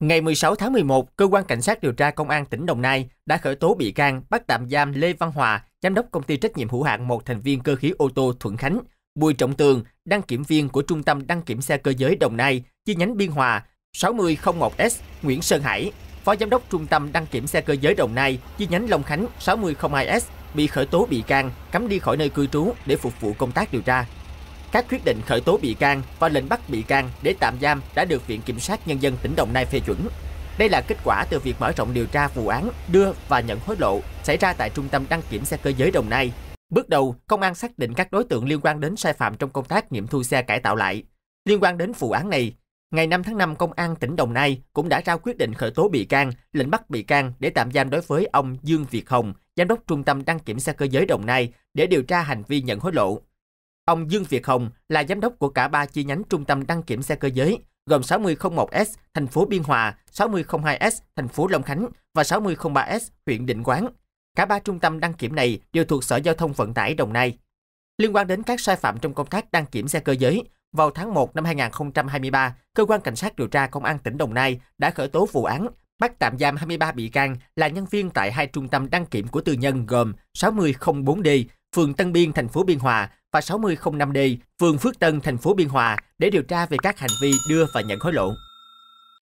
Ngày 16 tháng 11, cơ quan cảnh sát điều tra công an tỉnh Đồng Nai đã khởi tố bị can, bắt tạm giam Lê Văn Hòa, giám đốc công ty trách nhiệm hữu hạn một thành viên cơ khí ô tô Thuận Khánh, Bùi Trọng Tường, đăng kiểm viên của Trung tâm đăng kiểm xe cơ giới Đồng Nai, chi nhánh Biên Hòa, 6001S, Nguyễn Sơn Hải, phó giám đốc Trung tâm đăng kiểm xe cơ giới Đồng Nai, chi nhánh Long Khánh 6002S bị khởi tố bị can, cấm đi khỏi nơi cư trú để phục vụ công tác điều tra. Các quyết định khởi tố bị can và lệnh bắt bị can để tạm giam đã được Viện Kiểm sát Nhân dân tỉnh Đồng Nai phê chuẩn. Đây là kết quả từ việc mở rộng điều tra vụ án đưa và nhận hối lộ xảy ra tại Trung tâm đăng kiểm xe cơ giới Đồng Nai. Bước đầu, công an xác định các đối tượng liên quan đến sai phạm trong công tác nghiệm thu xe cải tạo lại. Liên quan đến vụ án này, ngày 5 tháng 5 công an tỉnh Đồng Nai cũng đã ra quyết định khởi tố bị can, lệnh bắt bị can để tạm giam đối với ông Dương Việt Hồng, giám đốc trung tâm đăng kiểm xe cơ giới Đồng Nai để điều tra hành vi nhận hối lộ. Ông Dương Việt Hồng là giám đốc của cả ba chi nhánh trung tâm đăng kiểm xe cơ giới gồm 6001S thành phố Biên Hòa, 6002S thành phố Long Khánh và 6003S huyện Định Quán. Cả ba trung tâm đăng kiểm này đều thuộc Sở Giao thông Vận tải Đồng Nai. Liên quan đến các sai phạm trong công tác đăng kiểm xe cơ giới, vào tháng 1 năm 2023, cơ quan cảnh sát điều tra công an tỉnh Đồng Nai đã khởi tố vụ án bắt tạm giam 23 bị can là nhân viên tại hai trung tâm đăng kiểm của tư nhân gồm 6004D phường Tân Biên, thành phố Biên Hòa và 6005D, phường Phước Tân, thành phố Biên Hòa để điều tra về các hành vi đưa và nhận hối lộ.